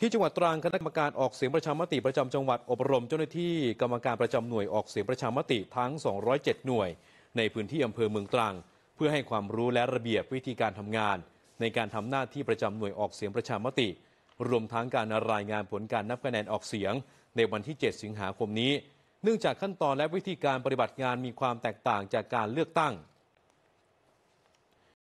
ที่จังหวัดตรังคณะกรรมการออกเสียงประชามติประจำจังหวัดอบรม เจ้าหน้าที่กรรมการประจำหน่วยออกเสียงประชามติทั้ง 207 หน่วย ในพื้นที่อำเภอเมืองตรังเพื่อให้ความรู้และระเบียบวิธีการทำงาน ในการทำหน้าที่ประจำหน่วยออกเสียงประชามติ รวมทั้งการรายงานผลการนับคะแนนออกเสียง ในวันที่ 7 สิงหาคมนี้ เนื่องจากขั้นตอนและวิธีการปฏิบัติงานมีความแตกต่างจากการเลือกตั้ง